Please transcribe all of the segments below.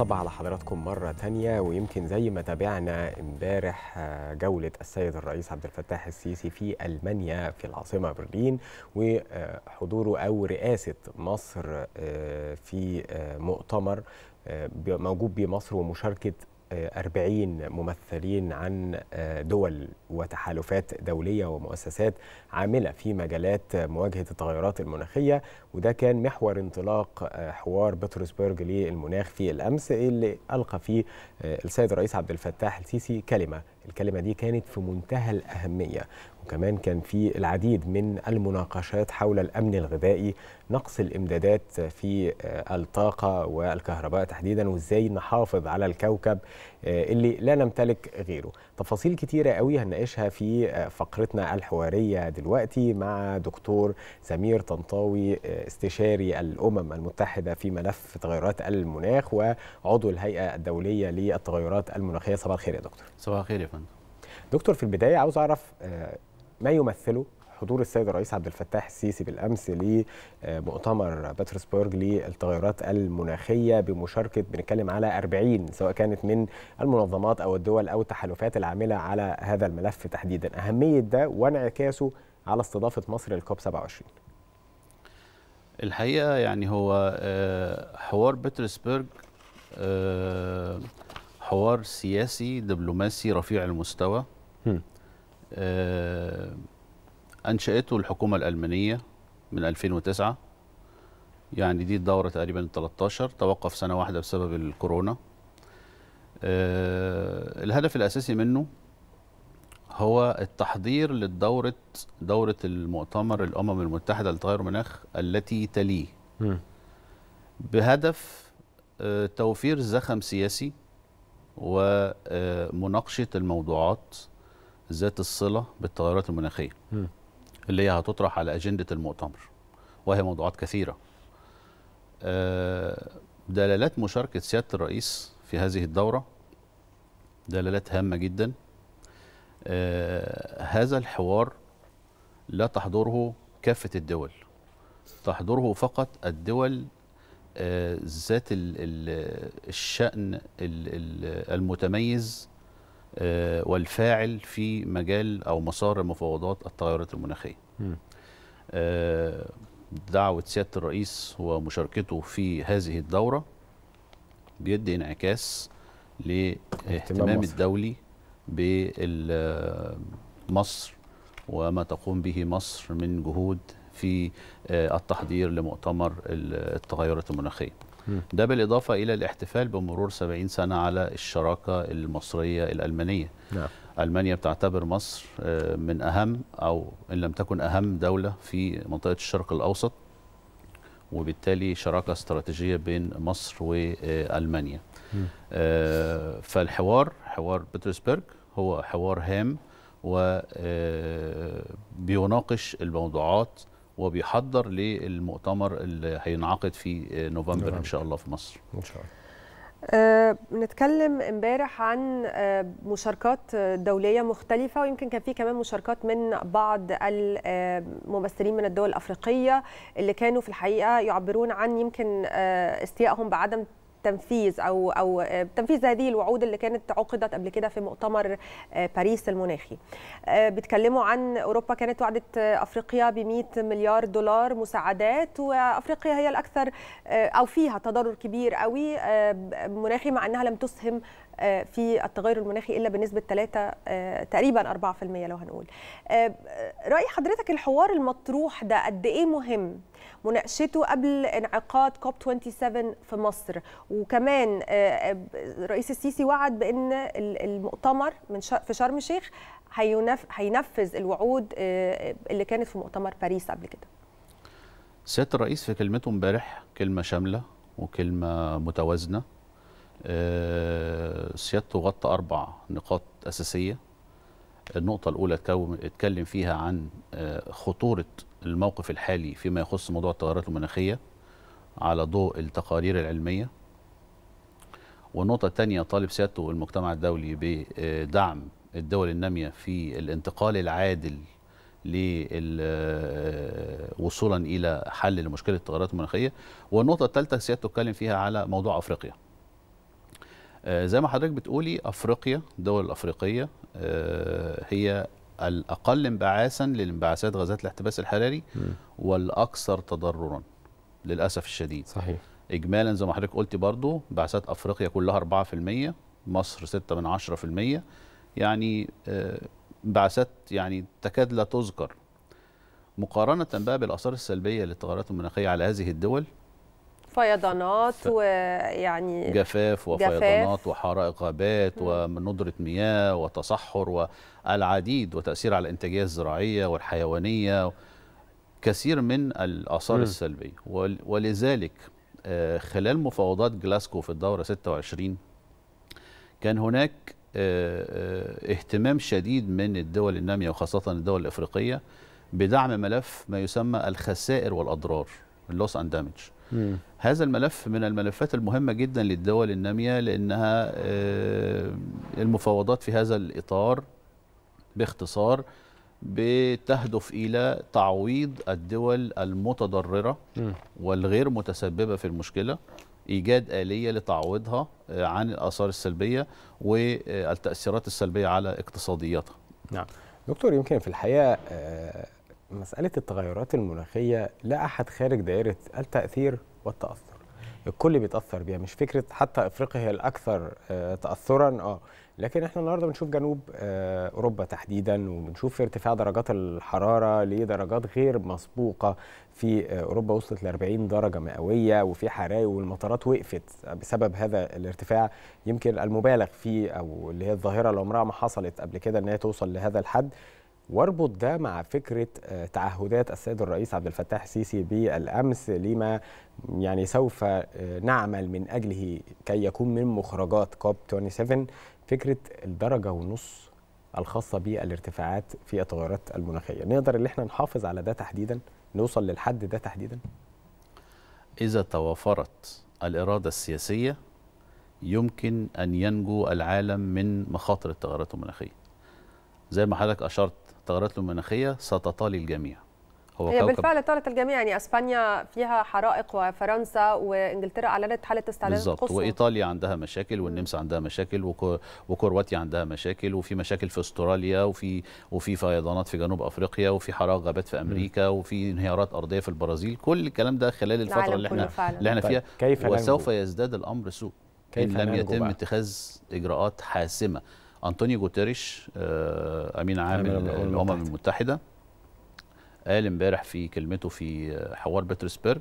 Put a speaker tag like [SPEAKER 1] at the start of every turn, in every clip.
[SPEAKER 1] طب على حضراتكم مرة تانية ويمكن زي ما تابعنا امبارح آه، جولة السيد الرئيس عبد الفتاح السيسي في ألمانيا في العاصمة برلين وحضوره أو رئاسة مصر آه، في آه، مؤتمر موجود بمصر ومشاركة 40 ممثلين عن آه، دول وتحالفات دولية ومؤسسات عاملة في مجالات مواجهة التغيرات المناخية وده كان محور انطلاق آه، حوار بطرسبرج للمناخ في الأمس اللي ألقى فيه آه، السيد الرئيس عبد الفتاح السيسي كلمة الكلمة دي كانت في منتهى الأهمية وكمان كان في العديد من المناقشات حول الأمن الغذائي نقص الإمدادات في آه، الطاقة والكهرباء تحديدا وإزاي نحافظ على الكوكب آه، اللي لا نمتلك غيره تفاصيل كتيرة قوي هنناقشها في آه، فقرتنا الحوارية دلوقتي مع دكتور سمير طنطاوي استشاري الأمم المتحدة في ملف تغيرات المناخ وعضو الهيئة الدولية للتغيرات المناخية صباح الخير يا دكتور صباح الخير يا فندم دكتور في البداية عاوز أعرف ما يمثله حضور السيد الرئيس عبد الفتاح السيسي بالامس لمؤتمر آه، بطرسبرغ للتغيرات المناخيه بمشاركه بنتكلم على 40 سواء كانت من المنظمات او الدول او التحالفات العامله على هذا الملف تحديدا، اهميه ده وانعكاسه على استضافه مصر للكوب 27.
[SPEAKER 2] الحقيقه يعني هو آه، حوار بطرسبرغ آه، حوار سياسي دبلوماسي رفيع المستوى. آه، أنشأته الحكومة الألمانية من 2009 يعني دي الدورة تقريبا 13 توقف سنة واحدة بسبب الكورونا آه، الهدف الأساسي منه هو التحضير للدورة دورة المؤتمر الأمم المتحدة لتغير المناخ التي تليه بهدف آه، توفير زخم سياسي ومناقشة الموضوعات ذات الصله بالتغيرات المناخيه م. اللي هي هتطرح على اجنده المؤتمر وهي موضوعات كثيره آه، دلالات مشاركه سياده الرئيس في هذه الدوره دلالات هامه جدا آه، هذا الحوار لا تحضره كافه الدول تحضره فقط الدول آه، ذات الشأن المتميز آه، والفاعل في مجال او مسار المفاوضات التغيرات المناخيه. آه، دعوه سياده الرئيس ومشاركته في هذه الدوره بيدي انعكاس لاهتمام الدولي بمصر آه، وما تقوم به مصر من جهود في التحضير لمؤتمر التغيرات المناخيه. ده بالإضافة إلى الاحتفال بمرور 70 سنة على الشراكة المصرية الألمانية نعم. ألمانيا بتعتبر مصر آه، من أهم أو إن لم تكن أهم دولة في منطقة الشرق الأوسط وبالتالي شراكة استراتيجية بين مصر وألمانيا آه، فالحوار حوار بيترسبرغ هو حوار هام وبيناقش آه، الموضوعات وبيحضر للمؤتمر اللي هينعقد في نوفمبر ان شاء الله في
[SPEAKER 3] مصر ان شاء الله أه نتكلم امبارح عن آه، مشاركات دولية مختلفة ويمكن كان في كمان مشاركات من بعض الممثلين من الدول الأفريقية اللي كانوا في الحقيقة يعبرون عن يمكن آه، استيائهم بعدم تنفيذ او او آه، تنفيذ هذه الوعود اللي كانت عقدت قبل كده في مؤتمر آه، باريس المناخي آه، بيتكلموا عن اوروبا كانت وعدت افريقيا ب 100 مليار دولار مساعدات وافريقيا هي الاكثر او فيها تضرر كبير قوي مناخي مع انها لم تسهم في التغير المناخي الا بنسبه 3 تقريبا 4% لو هنقول راي حضرتك الحوار المطروح ده قد ايه مهم مناقشته قبل انعقاد كوب 27 في مصر وكمان الرئيس آه، آه، السيسي وعد بان المؤتمر من في شرم الشيخ هينفذ الوعود آه، اللي كانت في مؤتمر باريس قبل كده
[SPEAKER 2] سياده الرئيس في كلمته امبارح كلمه شامله وكلمه متوازنه سيادته غطى اربع نقاط اساسيه النقطة الأولى اتكلم فيها عن آه، خطورة الموقف الحالي فيما يخص موضوع التغيرات المناخية على ضوء التقارير العلمية والنقطة الثانية طالب سيادته المجتمع الدولي بدعم الدول النامية في الانتقال العادل آه، وصولا إلى حل لمشكلة التغيرات المناخية والنقطة الثالثة سيادته اتكلم فيها على موضوع أفريقيا آه، زي ما حضرتك بتقولي افريقيا الدول الافريقيه آه، هي الاقل انبعاثا للانبعاثات غازات الاحتباس الحراري والاكثر تضررا للاسف الشديد صحيح اجمالا زي ما حضرتك قلتي برضو انبعاثات افريقيا كلها 4% مصر 6 من 10% يعني آه، انبعاثات يعني تكاد لا تذكر مقارنه بقى بالاثار السلبيه للتغيرات المناخيه على هذه الدول
[SPEAKER 3] فيضانات ويعني
[SPEAKER 2] جفاف وفيضانات وحرائق غابات وندره مياه وتصحر والعديد وتاثير على الانتاجيه الزراعيه والحيوانيه كثير من الاثار السلبيه ولذلك آه، خلال مفاوضات جلاسكو في الدوره 26 كان هناك آه، آه، اهتمام شديد من الدول الناميه وخاصه الدول الافريقيه بدعم ملف ما يسمى الخسائر والاضرار اللوس اند دامج هذا الملف من الملفات المهمة جدا للدول النامية لأنها آه، المفاوضات في هذا الإطار باختصار بتهدف إلى تعويض الدول المتضررة والغير متسببة في المشكلة إيجاد آلية لتعويضها آه، عن الآثار السلبية والتأثيرات السلبية على اقتصادياتها
[SPEAKER 1] نعم دكتور يمكن في الحقيقة آه، مسألة التغيرات المناخية لا أحد خارج دائرة التأثير والتأثر الكل بيتأثر بيها مش فكرة حتى أفريقيا هي الأكثر آه، تأثرا اه لكن احنا النهارده بنشوف جنوب آه، أوروبا تحديدا وبنشوف ارتفاع درجات الحرارة لدرجات غير مسبوقة في آه، أوروبا وصلت ل 40 درجة مئوية وفي حرايق والمطارات وقفت بسبب هذا الارتفاع يمكن المبالغ فيه أو اللي هي الظاهرة اللي عمرها ما حصلت قبل كده إن هي توصل لهذا الحد واربط ده مع فكره آه، تعهدات السيد الرئيس عبد الفتاح السيسي بالامس لما يعني سوف آه، نعمل من اجله كي يكون من مخرجات كوب 27 فكره الدرجه ونص الخاصه بالارتفاعات في التغيرات المناخيه نقدر ان احنا نحافظ على ده تحديدا نوصل للحد ده تحديدا
[SPEAKER 2] اذا توافرت الاراده السياسيه يمكن ان ينجو العالم من مخاطر التغيرات المناخيه زي ما حضرتك اشرت التغيرات المناخيه ستطال الجميع هو هي كوكب بالفعل
[SPEAKER 3] طالت الجميع يعني اسبانيا فيها حرائق وفرنسا وانجلترا اعلنت حاله استعداد بالظبط
[SPEAKER 2] وايطاليا عندها مشاكل والنمسا عندها مشاكل وكرواتيا عندها مشاكل وفي مشاكل في استراليا وفي وفي فيضانات في جنوب افريقيا وفي حرائق غابات في امريكا م. وفي انهيارات ارضيه في البرازيل كل الكلام ده خلال الفتره اللي احنا اللي احنا طيب، فيها كيف وسوف يزداد الامر سوء كيف ان لم يتم بقى. اتخاذ اجراءات حاسمه أنطونيو جوتيريش آه، أمين عام الأمم المتحدة قال امبارح في كلمته في آه، حوار بيترسبرج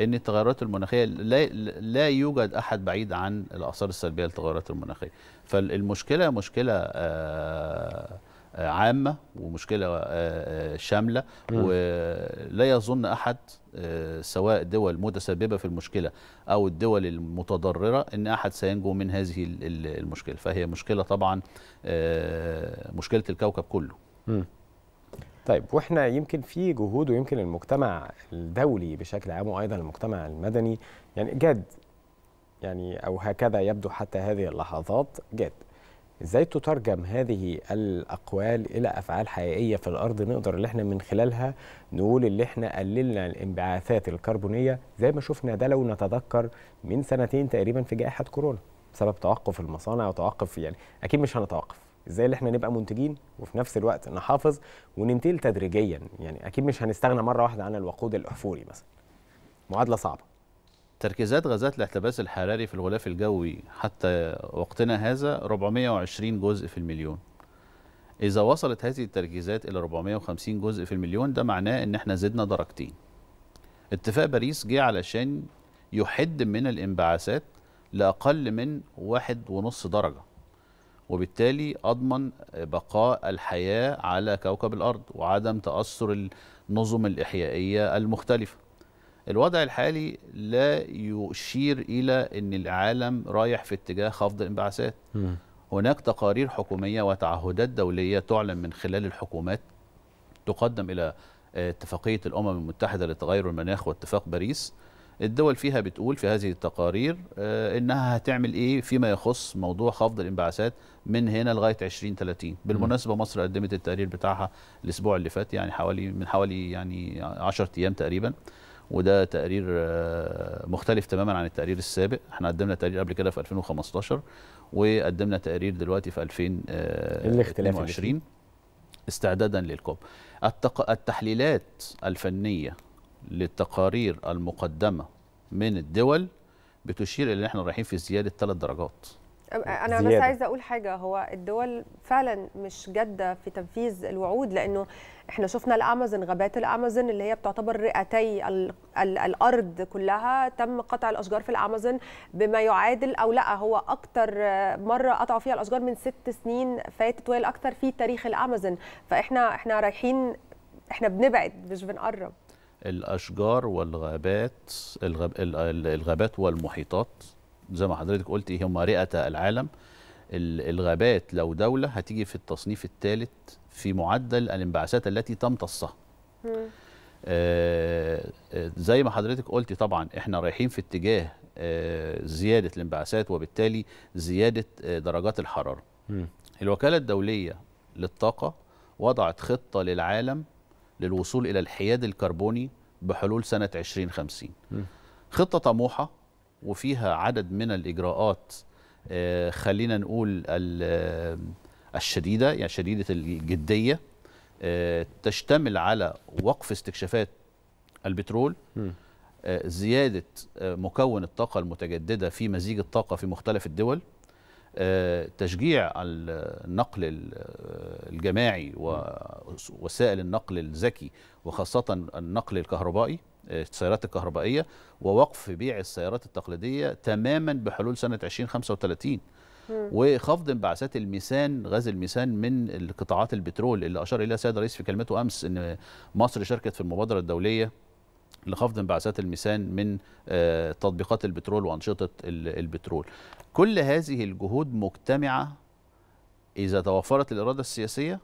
[SPEAKER 2] ان التغيرات المناخيه لا لا يوجد احد بعيد عن الاثار السلبيه للتغيرات المناخيه فالمشكله مشكله آه آه، عامة ومشكلة آه، آه، شاملة ولا يظن أحد سواء دول متسببة في المشكلة أو الدول المتضررة أن أحد سينجو من هذه المشكلة فهي مشكلة طبعا
[SPEAKER 1] مشكلة الكوكب كله طيب واحنا يمكن في جهود ويمكن المجتمع الدولي بشكل عام وايضا المجتمع المدني يعني جاد يعني او هكذا يبدو حتى هذه اللحظات جاد ازاي تترجم هذه الاقوال الى افعال حقيقيه في الارض نقدر اللي احنا من خلالها نقول اللي احنا قللنا الانبعاثات الكربونيه زي ما شفنا ده لو نتذكر من سنتين تقريبا في جائحه كورونا بسبب توقف المصانع وتوقف يعني اكيد مش هنتوقف ازاي اللي احنا نبقى منتجين وفي نفس الوقت نحافظ وننتقل تدريجيا يعني اكيد مش هنستغنى مره واحده عن الوقود الاحفوري مثلا معادله صعبه
[SPEAKER 2] تركيزات غازات الاحتباس الحراري في الغلاف الجوي حتى وقتنا هذا 420 جزء في المليون إذا وصلت هذه التركيزات إلى 450 جزء في المليون ده معناه إن إحنا زدنا درجتين اتفاق باريس جه علشان يحد من الانبعاثات لأقل من واحد ونص درجة وبالتالي أضمن بقاء الحياة على كوكب الأرض وعدم تأثر النظم الإحيائية المختلفة الوضع الحالي لا يشير إلى أن العالم رايح في اتجاه خفض الانبعاثات هناك تقارير حكومية وتعهدات دولية تعلن من خلال الحكومات تقدم إلى آه، اتفاقية الأمم المتحدة لتغير المناخ واتفاق باريس الدول فيها بتقول في هذه التقارير آه، انها هتعمل ايه فيما يخص موضوع خفض الانبعاثات من هنا لغايه 2030 بالمناسبه مصر قدمت التقرير بتاعها الاسبوع اللي فات يعني حوالي من حوالي يعني 10 ايام تقريبا وده تقرير آه، مختلف تماما عن التقرير السابق احنا قدمنا تقرير قبل كده في 2015 وقدمنا تقرير دلوقتي في 2022 آه، استعدادا للكوب التق... التحليلات الفنيه للتقارير المقدمه من الدول بتشير الى ان احنا رايحين في زياده ثلاث درجات انا زيادة. بس عايزه
[SPEAKER 3] اقول حاجه هو الدول فعلا مش جاده في تنفيذ الوعود لانه احنا شفنا الامازون غابات الامازون اللي هي بتعتبر رئتي الارض كلها تم قطع الاشجار في الامازون بما يعادل او لا هو اكتر مره قطعوا فيها الاشجار من ست سنين فاتت وهي الاكثر في تاريخ الامازون فاحنا احنا رايحين احنا بنبعد مش بنقرب
[SPEAKER 2] الاشجار والغابات الغابات والمحيطات زي ما حضرتك قلت هم رئه العالم الغابات لو دوله هتيجي في التصنيف الثالث في معدل الانبعاثات التي تمتصها آه، آه، زي ما حضرتك قلت طبعا احنا رايحين في اتجاه آه، زياده الانبعاثات وبالتالي زياده درجات الحراره م. الوكاله الدوليه للطاقه وضعت خطه للعالم للوصول الى الحياد الكربوني بحلول سنه 2050 م. خطه طموحه وفيها عدد من الإجراءات آه، خلينا نقول آه، الشديدة يعني شديدة الجدية آه، تشتمل على وقف استكشافات البترول زيادة مكون الطاقة المتجددة في مزيج الطاقة في مختلف الدول تشجيع النقل الجماعي ووسائل النقل الذكي وخاصة النقل الكهربائي السيارات الكهربائية ووقف بيع السيارات التقليدية تماما بحلول سنة 2035 وخفض انبعاثات الميثان غاز الميثان من القطاعات البترول اللي اشار اليها السيد الرئيس في كلمته امس ان مصر شاركت في المبادره الدوليه لخفض انبعاثات الميثان من آه، تطبيقات البترول وانشطه البترول. كل هذه الجهود مجتمعه اذا توفرت الاراده السياسيه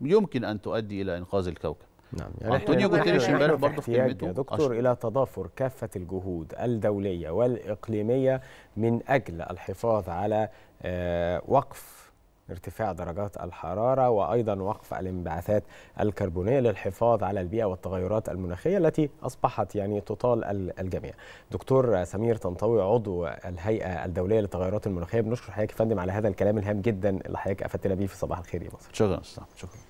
[SPEAKER 2] يمكن ان تؤدي الى انقاذ الكوكب. نعم يعني انطونيو جوتيريش امبارح برضه في كلمته يا دكتور
[SPEAKER 1] أش... الى تضافر كافه الجهود الدوليه والاقليميه من اجل الحفاظ على آه، وقف ارتفاع درجات الحرارة وأيضا وقف الانبعاثات الكربونية للحفاظ على البيئة والتغيرات المناخية التي أصبحت يعني تطال الجميع دكتور سمير طنطاوي عضو الهيئة الدولية للتغيرات المناخية بنشكر حضرتك يا فندم على هذا الكلام الهام جدا اللي حضرتك أفدتنا بيه في صباح الخير يا مصر شكرا شكرا